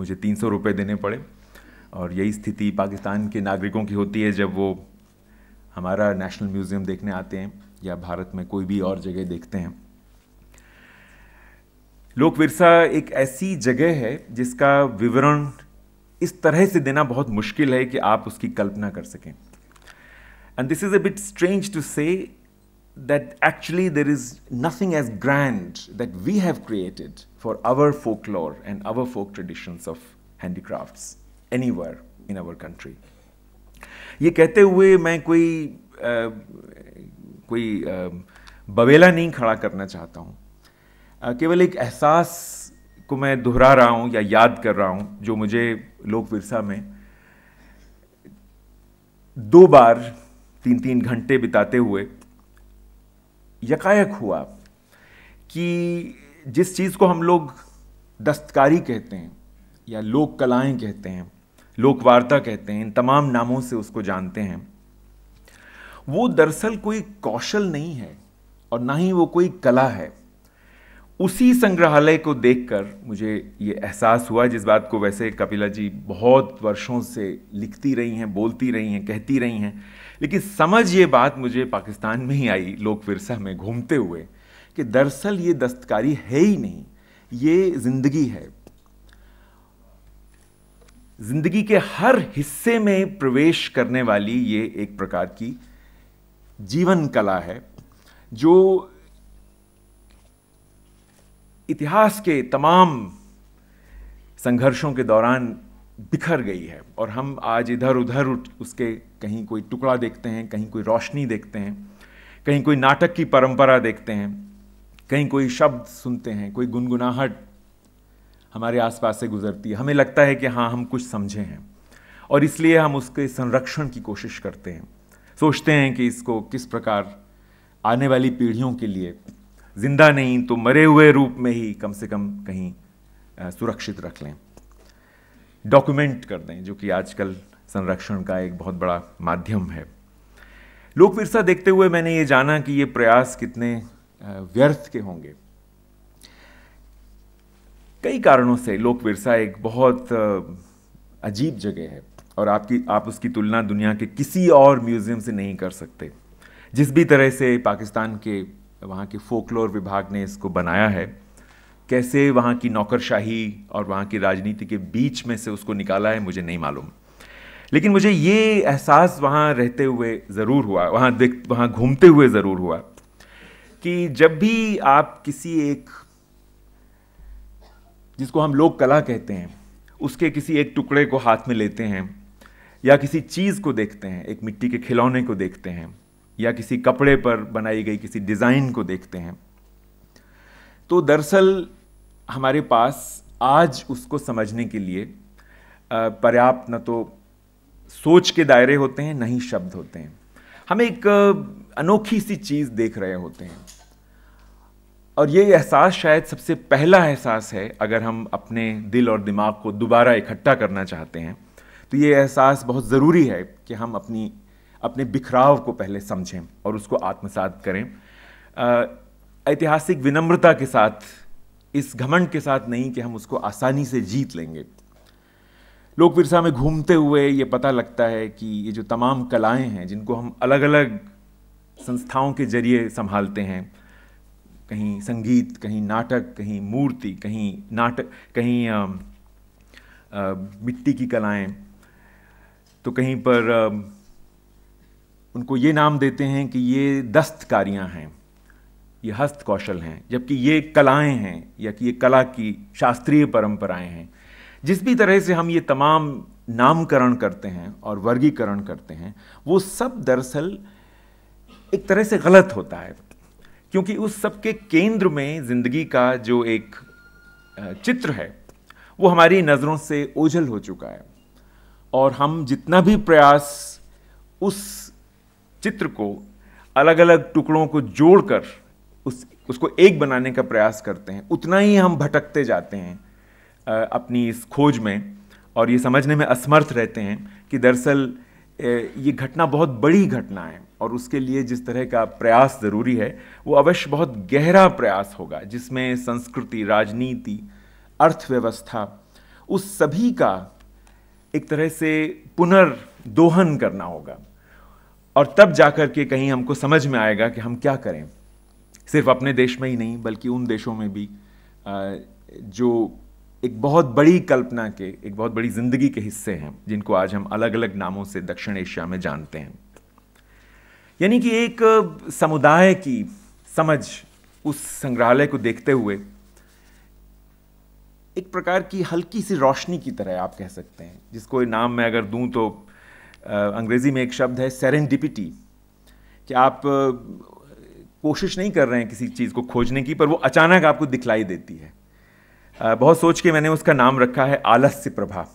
मुझे तीन सौ रुपये देने पड़े और यही स्थिति पाकिस्तान के नागरिकों की होती है जब वो हमारा नेशनल म्यूज़ियम देखने आते हैं या भारत में कोई भी और जगह देखते हैं लोक विरसा एक ऐसी जगह है जिसका विवरण इस तरह से देना बहुत मुश्किल है कि आप उसकी कल्पना कर सकें and this is a bit strange to say that actually there is nothing as grand that we have created for our folklore and our folk traditions of handicrafts anywhere in our country. ये कहते हुए मैं कोई आ, कोई आ, बवेला नहीं खड़ा करना चाहता हूँ केवल एक एहसास को मैं दोहरा रहा हूँ या याद कर रहा हूँ जो मुझे लोक विरसा में दो बार तीन तीन घंटे बिताते हुए यकायक हुआ कि जिस चीज़ को हम लोग दस्तकारी कहते हैं या लोक कलाएं कहते हैं लोकवार्ता कहते हैं इन तमाम नामों से उसको जानते हैं वो दरअसल कोई कौशल नहीं है और ना ही वो कोई कला है उसी संग्रहालय को देखकर मुझे ये एहसास हुआ जिस बात को वैसे कपिला जी बहुत वर्षों से लिखती रही हैं बोलती रही हैं कहती रही हैं लेकिन समझ ये बात मुझे पाकिस्तान में ही आई लोक विरसा में घूमते हुए कि दरअसल ये दस्तकारी है ही नहीं ये ज़िंदगी है ज़िंदगी के हर हिस्से में प्रवेश करने वाली ये एक प्रकार की जीवन कला है जो इतिहास के तमाम संघर्षों के दौरान बिखर गई है और हम आज इधर उधर उसके कहीं कोई टुकड़ा देखते हैं कहीं कोई रोशनी देखते हैं कहीं कोई नाटक की परंपरा देखते हैं कहीं कोई शब्द सुनते हैं कोई गुनगुनाहट हमारे आसपास से गुजरती है हमें लगता है कि हाँ हम कुछ समझे हैं और इसलिए हम उसके संरक्षण की कोशिश करते हैं सोचते हैं कि इसको किस प्रकार आने वाली पीढ़ियों के लिए ज़िंदा नहीं तो मरे हुए रूप में ही कम से कम कहीं सुरक्षित रख लें डॉक्यूमेंट कर दें जो कि आजकल संरक्षण का एक बहुत बड़ा माध्यम है लोक विरसा देखते हुए मैंने ये जाना कि ये प्रयास कितने व्यर्थ के होंगे कई कारणों से लोक विरसा एक बहुत अजीब जगह है और आपकी आप उसकी तुलना दुनिया के किसी और म्यूज़ियम से नहीं कर सकते जिस भी तरह से पाकिस्तान के वहाँ के फोकलोर विभाग ने इसको बनाया है कैसे वहाँ की नौकरशाही और वहाँ की राजनीति के बीच में से उसको निकाला है मुझे नहीं मालूम लेकिन मुझे ये एहसास वहाँ रहते हुए ज़रूर हुआ वहाँ देख वहाँ घूमते हुए ज़रूर हुआ कि जब भी आप किसी एक जिसको हम लोग कला कहते हैं उसके किसी एक टुकड़े को हाथ में लेते हैं या किसी चीज़ को देखते हैं एक मिट्टी के खिलौने को देखते हैं या किसी कपड़े पर बनाई गई किसी डिज़ाइन को देखते हैं तो दरअसल हमारे पास आज उसको समझने के लिए पर्याप्त न तो सोच के दायरे होते हैं न ही शब्द होते हैं हम एक अनोखी सी चीज़ देख रहे होते हैं और ये एहसास शायद सबसे पहला एहसास है अगर हम अपने दिल और दिमाग को दोबारा इकट्ठा करना चाहते हैं तो ये एहसास बहुत ज़रूरी है कि हम अपनी अपने बिखराव को पहले समझें और उसको आत्मसात करें ऐतिहासिक विनम्रता के साथ इस घमंड के साथ नहीं कि हम उसको आसानी से जीत लेंगे लोक विरसा में घूमते हुए ये पता लगता है कि ये जो तमाम कलाएं हैं जिनको हम अलग अलग संस्थाओं के जरिए संभालते हैं कहीं संगीत कहीं नाटक कहीं मूर्ति कहीं नाटक कहीं आ, आ, मिट्टी की कलाएं तो कहीं पर आ, उनको ये नाम देते हैं कि ये दस्तकारियाँ हैं ये हस्त कौशल हैं जबकि ये कलाएं हैं या कि ये कला की शास्त्रीय परंपराएं हैं जिस भी तरह से हम ये तमाम नामकरण करते हैं और वर्गीकरण करते हैं वो सब दरअसल एक तरह से गलत होता है क्योंकि उस सब के केंद्र में ज़िंदगी का जो एक चित्र है वो हमारी नज़रों से ओझल हो चुका है और हम जितना भी प्रयास उस चित्र को अलग अलग टुकड़ों को जोड़कर उस उसको एक बनाने का प्रयास करते हैं उतना ही हम भटकते जाते हैं अपनी इस खोज में और ये समझने में असमर्थ रहते हैं कि दरअसल ये घटना बहुत बड़ी घटना है और उसके लिए जिस तरह का प्रयास ज़रूरी है वो अवश्य बहुत गहरा प्रयास होगा जिसमें संस्कृति राजनीति अर्थव्यवस्था उस सभी का एक तरह से पुनर्दोहन करना होगा और तब जाकर के कहीं हमको समझ में आएगा कि हम क्या करें सिर्फ अपने देश में ही नहीं बल्कि उन देशों में भी जो एक बहुत बड़ी कल्पना के एक बहुत बड़ी ज़िंदगी के हिस्से हैं जिनको आज हम अलग अलग नामों से दक्षिण एशिया में जानते हैं यानी कि एक समुदाय की समझ उस संग्रहालय को देखते हुए एक प्रकार की हल्की सी रोशनी की तरह आप कह सकते हैं जिसको नाम मैं अगर दूं तो अंग्रेज़ी में एक शब्द है सेरेंडिपिटी कि आप कोशिश नहीं कर रहे हैं किसी चीज़ को खोजने की पर वो अचानक आपको दिखलाई देती है बहुत सोच के मैंने उसका नाम रखा है आलस्य प्रभा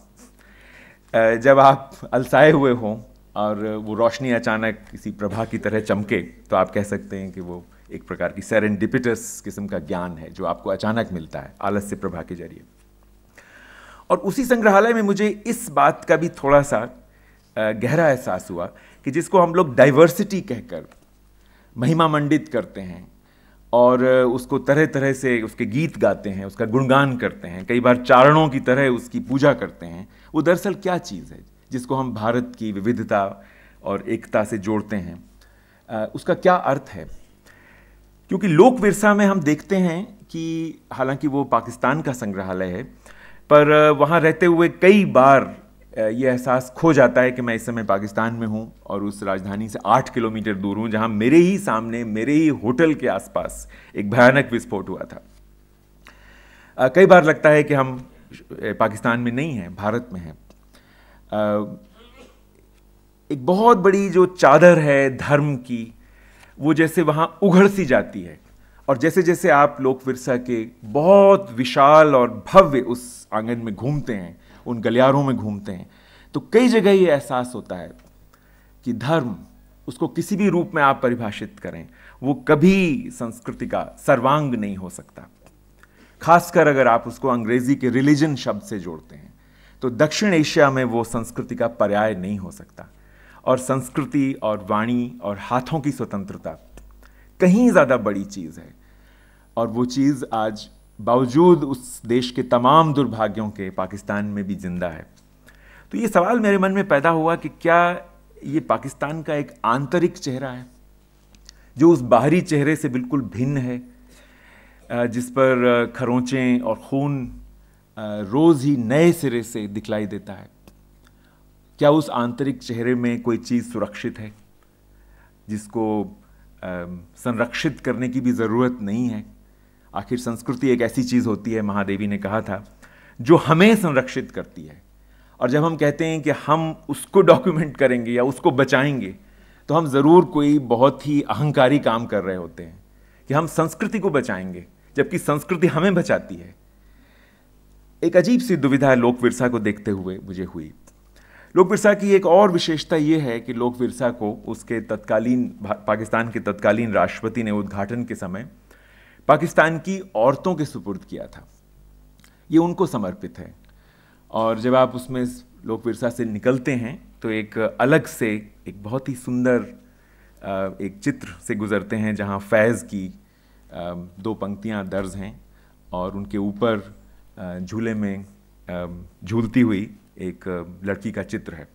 जब आप अलसाए हुए हों और वो रोशनी अचानक किसी प्रभा की तरह चमके तो आप कह सकते हैं कि वो एक प्रकार की सेरेंडिपिटस किस्म का ज्ञान है जो आपको अचानक मिलता है आलस्य प्रभा के जरिए और उसी संग्रहालय में मुझे इस बात का भी थोड़ा सा गहरा एहसास हुआ कि जिसको हम लोग डाइवर्सिटी कहकर महिमा मंडित करते हैं और उसको तरह तरह से उसके गीत गाते हैं उसका गुणगान करते हैं कई बार चारणों की तरह उसकी पूजा करते हैं वो दरअसल क्या चीज़ है जिसको हम भारत की विविधता और एकता से जोड़ते हैं आ, उसका क्या अर्थ है क्योंकि लोक विरसा में हम देखते हैं कि हालांकि वो पाकिस्तान का संग्रहालय है पर वहाँ रहते हुए कई बार ये एहसास खो जाता है कि मैं इस समय पाकिस्तान में हूँ और उस राजधानी से आठ किलोमीटर दूर हूँ जहाँ मेरे ही सामने मेरे ही होटल के आसपास एक भयानक विस्फोट हुआ था कई बार लगता है कि हम पाकिस्तान में नहीं हैं भारत में हैं एक बहुत बड़ी जो चादर है धर्म की वो जैसे वहाँ उघड़ सी जाती है और जैसे जैसे आप लोक विरसा के बहुत विशाल और भव्य उस आंगन में घूमते हैं उन गलियारों में घूमते हैं तो कई जगह ये एहसास होता है कि धर्म उसको किसी भी रूप में आप परिभाषित करें वो कभी संस्कृति का सर्वांग नहीं हो सकता खासकर अगर आप उसको अंग्रेजी के रिलीजन शब्द से जोड़ते हैं तो दक्षिण एशिया में वो संस्कृति का पर्याय नहीं हो सकता और संस्कृति और वाणी और हाथों की स्वतंत्रता कहीं ज़्यादा बड़ी चीज़ है और वो चीज़ आज बावजूद उस देश के तमाम दुर्भाग्यों के पाकिस्तान में भी ज़िंदा है तो ये सवाल मेरे मन में पैदा हुआ कि क्या ये पाकिस्तान का एक आंतरिक चेहरा है जो उस बाहरी चेहरे से बिल्कुल भिन्न है जिस पर खरोंचें और खून रोज़ ही नए सिरे से दिखलाई देता है क्या उस आंतरिक चेहरे में कोई चीज़ सुरक्षित है जिसको संरक्षित करने की भी ज़रूरत नहीं है आखिर संस्कृति एक ऐसी चीज़ होती है महादेवी ने कहा था जो हमें संरक्षित करती है और जब हम कहते हैं कि हम उसको डॉक्यूमेंट करेंगे या उसको बचाएंगे तो हम ज़रूर कोई बहुत ही अहंकारी काम कर रहे होते हैं कि हम संस्कृति को बचाएंगे जबकि संस्कृति हमें बचाती है एक अजीब सी दुविधा लोक विरसा को देखते हुए मुझे हुई लोक विरसा की एक और विशेषता यह है कि लोक विरसा को उसके तत्कालीन पाकिस्तान के तत्कालीन राष्ट्रपति ने उद्घाटन के समय पाकिस्तान की औरतों के सुपुर्द किया था ये उनको समर्पित है और जब आप उसमें लोक विरसा से निकलते हैं तो एक अलग से एक बहुत ही सुंदर एक चित्र से गुजरते हैं जहाँ फैज़ की दो पंक्तियाँ दर्ज हैं और उनके ऊपर झूले में झूलती हुई एक लड़की का चित्र है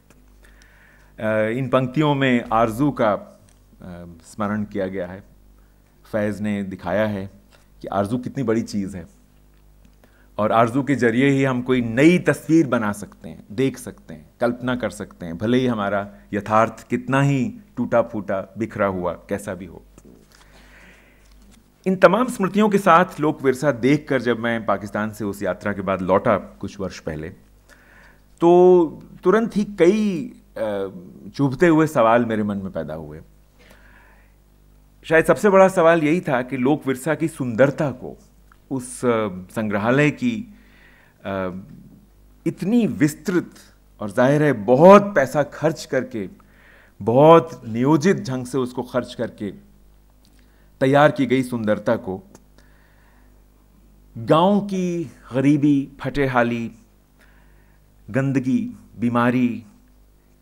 इन पंक्तियों में आरजू का स्मरण किया गया है फैज़ ने दिखाया है कि आरजू कितनी बड़ी चीज़ है और आरजू के जरिए ही हम कोई नई तस्वीर बना सकते हैं देख सकते हैं कल्पना कर सकते हैं भले ही हमारा यथार्थ कितना ही टूटा फूटा बिखरा हुआ कैसा भी हो इन तमाम स्मृतियों के साथ लोक विरसा देख कर जब मैं पाकिस्तान से उस यात्रा के बाद लौटा कुछ वर्ष पहले तो तुरंत ही कई चुभते हुए सवाल मेरे मन में पैदा हुए शायद सबसे बड़ा सवाल यही था कि लोक विरसा की सुंदरता को उस संग्रहालय की इतनी विस्तृत और जाहिर है बहुत पैसा खर्च करके बहुत नियोजित ढंग से उसको खर्च करके तैयार की गई सुंदरता को गांव की गरीबी फटेहाली गंदगी बीमारी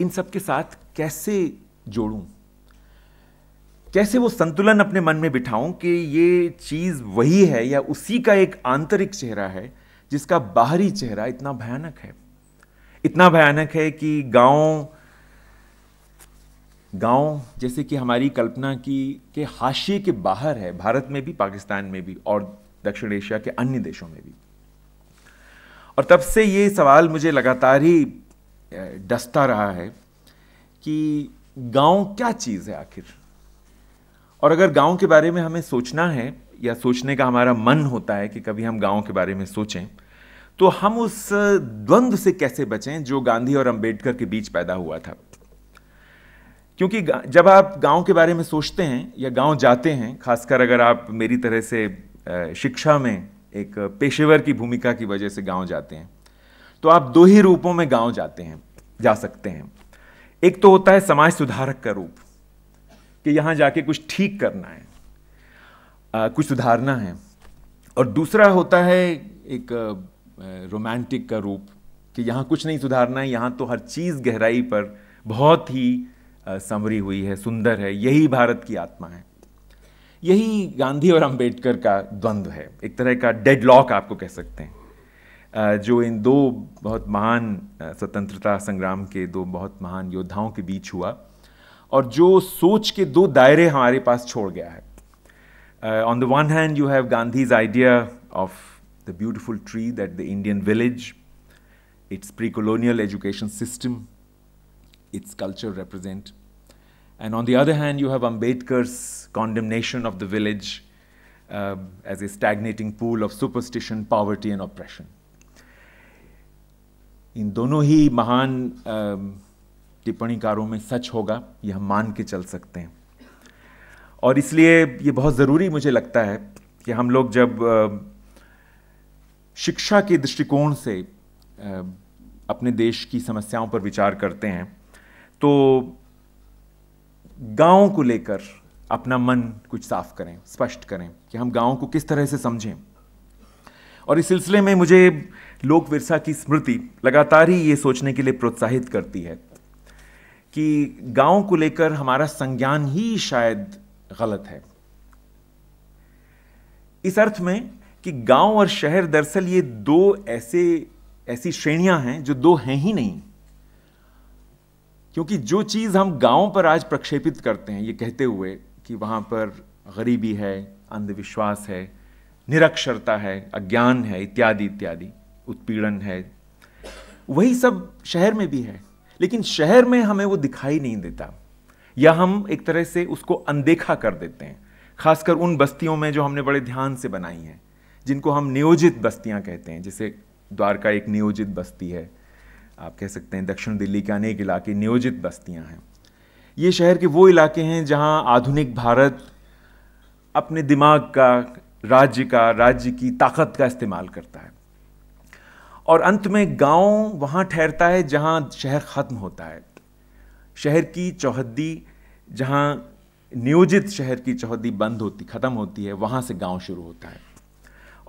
इन सब के साथ कैसे जोड़ूं कैसे वो संतुलन अपने मन में बिठाऊं कि ये चीज़ वही है या उसी का एक आंतरिक चेहरा है जिसका बाहरी चेहरा इतना भयानक है इतना भयानक है कि गांव गांव जैसे कि हमारी कल्पना की के हाशिए के बाहर है भारत में भी पाकिस्तान में भी और दक्षिण एशिया के अन्य देशों में भी और तब से ये सवाल मुझे लगातार ही डसता रहा है कि गांव क्या चीज़ है आखिर और अगर गांव के बारे में हमें सोचना है या सोचने का हमारा मन होता है कि कभी हम गांव के बारे में सोचें तो हम उस द्वंद्व से कैसे बचें जो गांधी और अंबेडकर के बीच पैदा हुआ था क्योंकि जब आप गांव के बारे में सोचते हैं या गांव जाते हैं खासकर अगर आप मेरी तरह से शिक्षा में एक पेशेवर की भूमिका की वजह से गांव जाते हैं तो आप दो ही रूपों में गांव जाते हैं जा सकते हैं एक तो होता है समाज सुधारक का रूप कि यहाँ जाके कुछ ठीक करना है आ, कुछ सुधारना है और दूसरा होता है एक रोमांटिक का रूप कि यहाँ कुछ नहीं सुधारना है यहाँ तो हर चीज़ गहराई पर बहुत ही समरी हुई है सुंदर है यही भारत की आत्मा है यही गांधी और अंबेडकर का द्वंद्व है एक तरह का डेड लॉक आपको कह सकते हैं जो इन दो बहुत महान स्वतंत्रता संग्राम के दो बहुत महान योद्धाओं के बीच हुआ और जो सोच के दो दायरे हमारे पास छोड़ गया है on the one hand you have Gandhi's idea of the beautiful tree that the Indian village its pre colonial education system its culture represent and on the other hand you have Ambedkar's condemnation of the village as a stagnating pool of superstition poverty and oppression इन दोनों ही महान टिप्पणीकारों में सच होगा यह हम मान के चल सकते हैं और इसलिए ये बहुत ज़रूरी मुझे लगता है कि हम लोग जब शिक्षा के दृष्टिकोण से अपने देश की समस्याओं पर विचार करते हैं तो गाँव को लेकर अपना मन कुछ साफ करें स्पष्ट करें कि हम गाँव को किस तरह से समझें और इस सिलसिले में मुझे लोक विरसा की स्मृति लगातार ही ये सोचने के लिए प्रोत्साहित करती है कि गांव को लेकर हमारा संज्ञान ही शायद गलत है इस अर्थ में कि गांव और शहर दरअसल ये दो ऐसे ऐसी श्रेणियां हैं जो दो हैं ही नहीं क्योंकि जो चीज़ हम गांव पर आज प्रक्षेपित करते हैं ये कहते हुए कि वहां पर गरीबी है अंधविश्वास है निरक्षरता है अज्ञान है इत्यादि इत्यादि उत्पीड़न है वही सब शहर में भी है लेकिन शहर में हमें वो दिखाई नहीं देता या हम एक तरह से उसको अनदेखा कर देते हैं खासकर उन बस्तियों में जो हमने बड़े ध्यान से बनाई हैं जिनको हम नियोजित बस्तियां कहते हैं जैसे द्वारका एक नियोजित बस्ती है आप कह सकते हैं दक्षिण दिल्ली के अनेक इलाके नियोजित बस्तियां हैं ये शहर के वो इलाके हैं जहां आधुनिक भारत अपने दिमाग का राज्य का राज्य की ताकत का इस्तेमाल करता है और अंत में गांव वहां ठहरता है जहां शहर ख़त्म होता है शहर की चौहद्दी जहां नियोजित शहर की चौहद्दी बंद होती ख़त्म होती है वहां से गांव शुरू होता है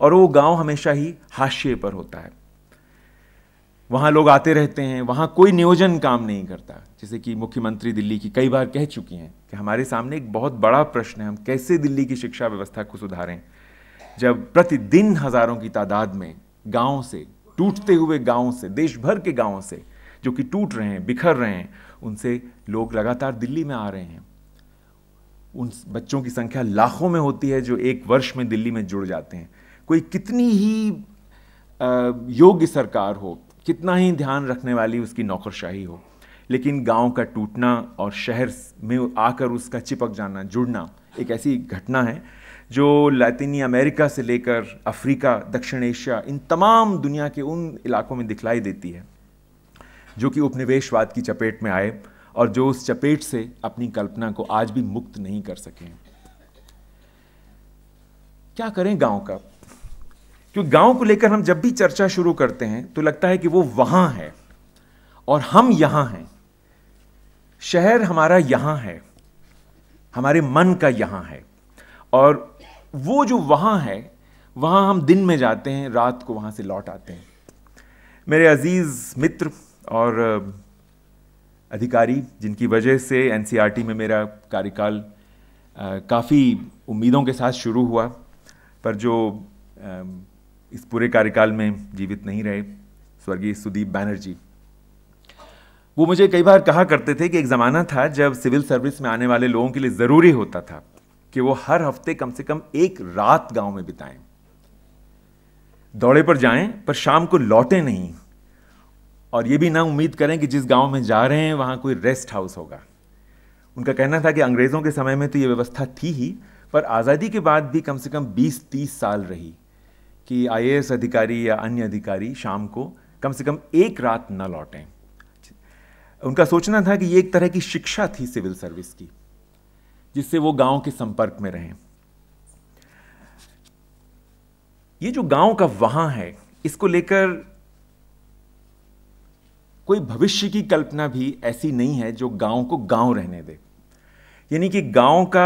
और वो गांव हमेशा ही हाशिए पर होता है वहाँ लोग आते रहते हैं वहां कोई नियोजन काम नहीं करता जैसे कि मुख्यमंत्री दिल्ली की कई बार कह चुकी हैं कि हमारे सामने एक बहुत बड़ा प्रश्न है हम कैसे दिल्ली की शिक्षा व्यवस्था को सुधारें जब प्रतिदिन हज़ारों की तादाद में गाँव से टूटते हुए गांवों से देश भर के गांवों से जो कि टूट रहे हैं बिखर रहे हैं उनसे लोग लगातार दिल्ली में आ रहे हैं उन बच्चों की संख्या लाखों में होती है जो एक वर्ष में दिल्ली में जुड़ जाते हैं कोई कितनी ही योग्य सरकार हो कितना ही ध्यान रखने वाली उसकी नौकरशाही हो लेकिन गांव का टूटना और शहर में आकर उसका चिपक जाना जुड़ना एक ऐसी घटना है जो लैतनी अमेरिका से लेकर अफ्रीका दक्षिण एशिया इन तमाम दुनिया के उन इलाकों में दिखलाई देती है जो कि उपनिवेशवाद की चपेट में आए और जो उस चपेट से अपनी कल्पना को आज भी मुक्त नहीं कर सके क्या करें गांव का क्योंकि गांव को लेकर हम जब भी चर्चा शुरू करते हैं तो लगता है कि वो वहां है और हम यहां हैं शहर हमारा यहां है हमारे मन का यहां है और वो जो वहाँ है वहाँ हम दिन में जाते हैं रात को वहाँ से लौट आते हैं मेरे अजीज़ मित्र और अधिकारी जिनकी वजह से एन e में मेरा कार्यकाल काफ़ी उम्मीदों के साथ शुरू हुआ पर जो इस पूरे कार्यकाल में जीवित नहीं रहे स्वर्गीय सुदीप बैनर्जी वो मुझे कई बार कहा करते थे कि एक ज़माना था जब सिविल सर्विस में आने वाले लोगों के लिए ज़रूरी होता था कि वो हर हफ्ते कम से कम एक रात गांव में बिताएं दौड़े पर जाएं पर शाम को लौटें नहीं और ये भी ना उम्मीद करें कि जिस गांव में जा रहे हैं वहां कोई रेस्ट हाउस होगा उनका कहना था कि अंग्रेज़ों के समय में तो ये व्यवस्था थी ही पर आज़ादी के बाद भी कम से कम 20-30 साल रही कि आई अधिकारी या अन्य अधिकारी शाम को कम से कम एक रात न लौटें उनका सोचना था कि ये एक तरह की शिक्षा थी सिविल सर्विस की जिससे वो गांव के संपर्क में रहें ये जो गांव का वहां है इसको लेकर कोई भविष्य की कल्पना भी ऐसी नहीं है जो गांव को गांव रहने दे यानी कि गांव का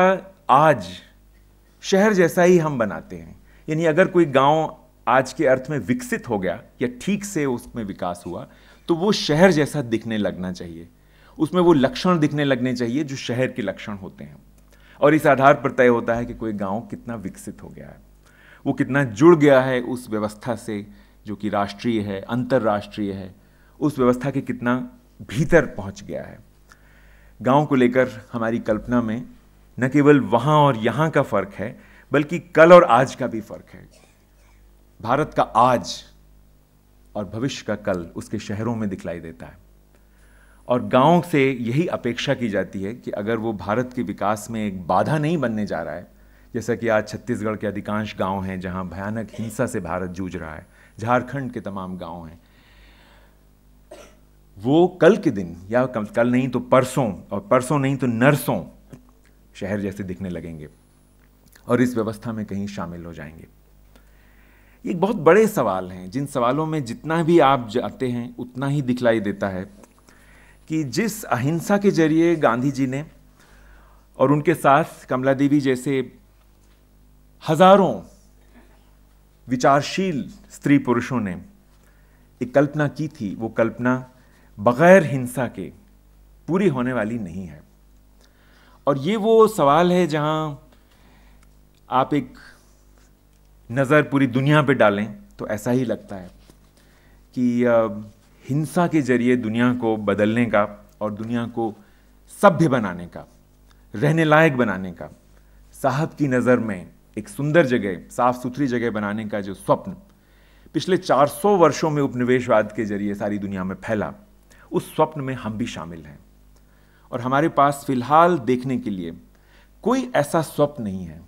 आज शहर जैसा ही हम बनाते हैं यानी अगर कोई गांव आज के अर्थ में विकसित हो गया या ठीक से उसमें विकास हुआ तो वो शहर जैसा दिखने लगना चाहिए उसमें वो लक्षण दिखने लगने चाहिए जो शहर के लक्षण होते हैं और इस आधार पर तय होता है कि कोई गांव कितना विकसित हो गया है वो कितना जुड़ गया है उस व्यवस्था से जो कि राष्ट्रीय है अंतर्राष्ट्रीय है उस व्यवस्था के कितना भीतर पहुंच गया है गांव को लेकर हमारी कल्पना में न केवल वहाँ और यहाँ का फ़र्क है बल्कि कल और आज का भी फ़र्क है भारत का आज और भविष्य का कल उसके शहरों में दिखलाई देता है और गांव से यही अपेक्षा की जाती है कि अगर वो भारत के विकास में एक बाधा नहीं बनने जा रहा है जैसा कि आज छत्तीसगढ़ के अधिकांश गांव हैं जहां भयानक हिंसा से भारत जूझ रहा है झारखंड के तमाम गांव हैं वो कल के दिन या कम कल नहीं तो परसों और परसों नहीं तो नरसों शहर जैसे दिखने लगेंगे और इस व्यवस्था में कहीं शामिल हो जाएंगे ये बहुत बड़े सवाल हैं जिन सवालों में जितना भी आप जाते हैं उतना ही दिखलाई देता है कि जिस अहिंसा के जरिए गांधी जी ने और उनके साथ कमला देवी जैसे हजारों विचारशील स्त्री पुरुषों ने एक कल्पना की थी वो कल्पना बगैर हिंसा के पूरी होने वाली नहीं है और ये वो सवाल है जहाँ आप एक नज़र पूरी दुनिया पे डालें तो ऐसा ही लगता है कि हिंसा के जरिए दुनिया को बदलने का और दुनिया को सभ्य बनाने का रहने लायक बनाने का साहब की नज़र में एक सुंदर जगह साफ सुथरी जगह बनाने का जो स्वप्न पिछले 400 वर्षों में उपनिवेशवाद के जरिए सारी दुनिया में फैला उस स्वप्न में हम भी शामिल हैं और हमारे पास फिलहाल देखने के लिए कोई ऐसा स्वप्न नहीं है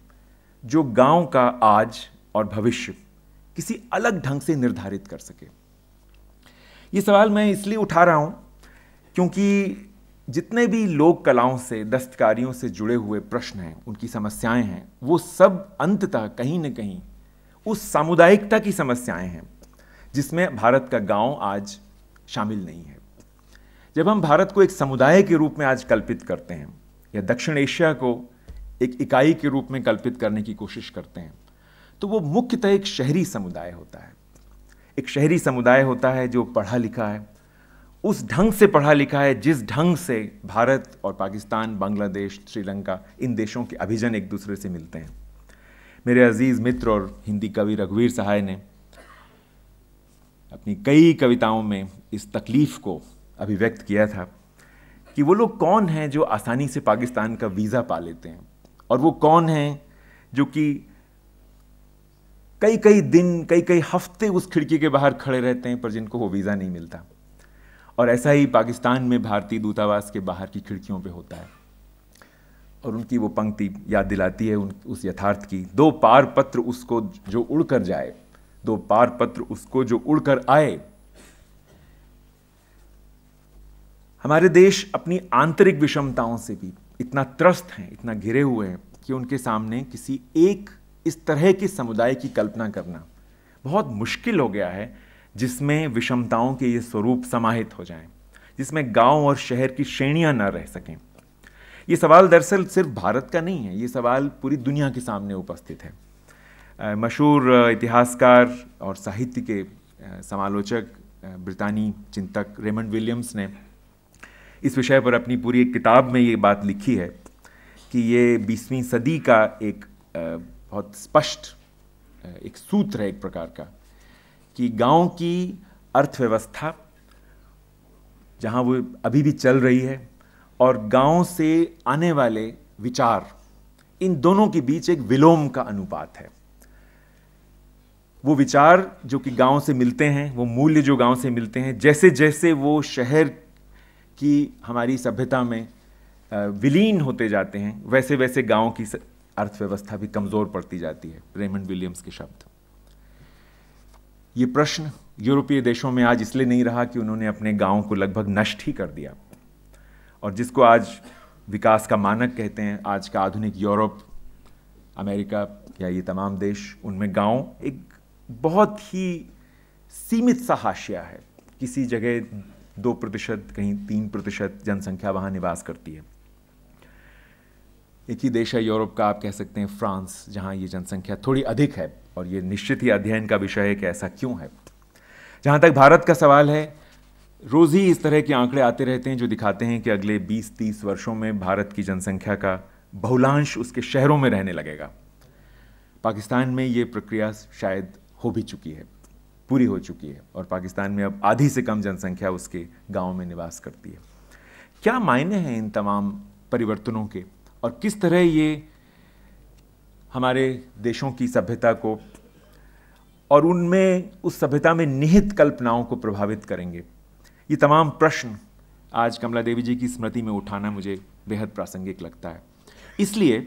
जो गांव का आज और भविष्य किसी अलग ढंग से निर्धारित कर सके ये सवाल मैं इसलिए उठा रहा हूँ क्योंकि जितने भी लोक कलाओं से दस्तकारियों से जुड़े हुए प्रश्न हैं उनकी समस्याएं हैं वो सब अंततः कहीं न कहीं उस सामुदायिकता की समस्याएं हैं जिसमें भारत का गांव आज शामिल नहीं है जब हम भारत को एक समुदाय के रूप में आज कल्पित करते हैं या दक्षिण एशिया को एक इकाई के रूप में कल्पित करने की कोशिश करते हैं तो वो मुख्यतः एक शहरी समुदाय होता है एक शहरी समुदाय होता है जो पढ़ा लिखा है उस ढंग से पढ़ा लिखा है जिस ढंग से भारत और पाकिस्तान बांग्लादेश श्रीलंका इन देशों के अभिजन एक दूसरे से मिलते हैं मेरे अजीज़ मित्र और हिंदी कवि रघुवीर सहाय ने अपनी कई कविताओं में इस तकलीफ़ को अभिव्यक्त किया था कि वो लोग कौन हैं जो आसानी से पाकिस्तान का वीज़ा पा लेते हैं और वो कौन हैं जो कि कई कई दिन कई कई हफ्ते उस खिड़की के बाहर खड़े रहते हैं पर जिनको वो वीज़ा नहीं मिलता और ऐसा ही पाकिस्तान में भारतीय दूतावास के बाहर की खिड़कियों पे होता है और उनकी वो पंक्ति याद दिलाती है उन उस यथार्थ की दो पार पत्र उसको जो उड़ कर जाए दो पार पत्र उसको जो उड़ कर आए हमारे देश अपनी आंतरिक विषमताओं से भी इतना त्रस्त हैं इतना घिरे हुए हैं कि उनके सामने किसी एक इस तरह की समुदाय की कल्पना करना बहुत मुश्किल हो गया है जिसमें विषमताओं के ये स्वरूप समाहित हो जाएं जिसमें गांव और शहर की श्रेणियां ना रह सकें ये सवाल दरअसल सिर्फ भारत का नहीं है ये सवाल पूरी दुनिया के सामने उपस्थित है मशहूर इतिहासकार और साहित्य के समालोचक ब्रितानी चिंतक रेमंड विलियम्स ने इस विषय पर अपनी पूरी एक किताब में ये बात लिखी है कि ये बीसवीं सदी का एक बहुत स्पष्ट एक सूत्र है एक प्रकार का कि गांव की अर्थव्यवस्था जहां वो अभी भी चल रही है और गांव से आने वाले विचार इन दोनों के बीच एक विलोम का अनुपात है वो विचार जो कि गांव से मिलते हैं वो मूल्य जो गांव से मिलते हैं जैसे जैसे वो शहर की हमारी सभ्यता में विलीन होते जाते हैं वैसे वैसे गांव की अर्थव्यवस्था भी कमज़ोर पड़ती जाती है रेमंड विलियम्स के शब्द ये प्रश्न यूरोपीय देशों में आज इसलिए नहीं रहा कि उन्होंने अपने गांव को लगभग नष्ट ही कर दिया और जिसको आज विकास का मानक कहते हैं आज का आधुनिक यूरोप अमेरिका या ये तमाम देश उनमें गांव एक बहुत ही सीमित सा हाशिया है किसी जगह दो प्रतिशत कहीं तीन प्रतिशत जनसंख्या वहाँ निवास करती है एक ही देश है यूरोप का आप कह सकते हैं फ्रांस जहाँ ये जनसंख्या थोड़ी अधिक है और ये निश्चित ही अध्ययन का विषय है कि ऐसा क्यों है जहाँ तक भारत का सवाल है रोज़ ही इस तरह के आंकड़े आते रहते हैं जो दिखाते हैं कि अगले 20-30 वर्षों में भारत की जनसंख्या का बहुलांश उसके शहरों में रहने लगेगा पाकिस्तान में ये प्रक्रिया शायद हो भी चुकी है पूरी हो चुकी है और पाकिस्तान में अब आधी से कम जनसंख्या उसके गाँव में निवास करती है क्या मायने हैं इन तमाम परिवर्तनों के और किस तरह ये हमारे देशों की सभ्यता को और उनमें उस सभ्यता में निहित कल्पनाओं को प्रभावित करेंगे ये तमाम प्रश्न आज कमला देवी जी की स्मृति में उठाना मुझे बेहद प्रासंगिक लगता है इसलिए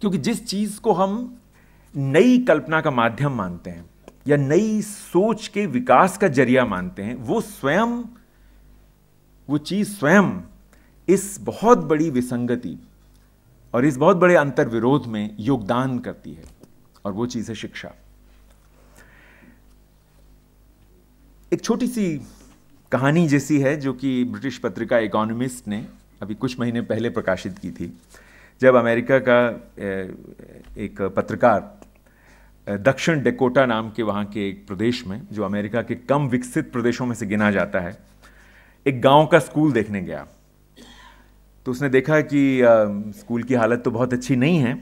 क्योंकि जिस चीज़ को हम नई कल्पना का माध्यम मानते हैं या नई सोच के विकास का जरिया मानते हैं वो स्वयं वो चीज़ स्वयं इस बहुत बड़ी विसंगति और इस बहुत बड़े अंतर विरोध में योगदान करती है और वो चीज़ है शिक्षा एक छोटी सी कहानी जैसी है जो कि ब्रिटिश पत्रिका इकोनॉमिस्ट ने अभी कुछ महीने पहले प्रकाशित की थी जब अमेरिका का एक पत्रकार दक्षिण डेकोटा नाम के वहाँ के एक प्रदेश में जो अमेरिका के कम विकसित प्रदेशों में से गिना जाता है एक गांव का स्कूल देखने गया तो उसने देखा कि आ, स्कूल की हालत तो बहुत अच्छी नहीं है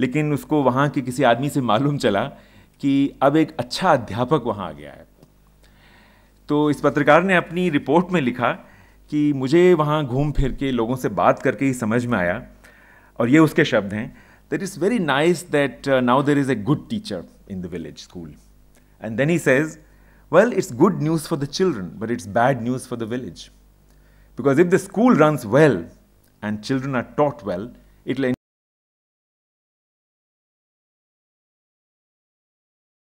लेकिन उसको वहाँ के किसी आदमी से मालूम चला कि अब एक अच्छा अध्यापक वहाँ आ गया है तो इस पत्रकार ने अपनी रिपोर्ट में लिखा कि मुझे वहाँ घूम फिर के लोगों से बात करके ही समझ में आया और ये उसके शब्द हैं that is very nice that now there is a good teacher in the village school and then he says well it's good news for the children but it's bad news for the village because if the school runs well and children are taught well, it will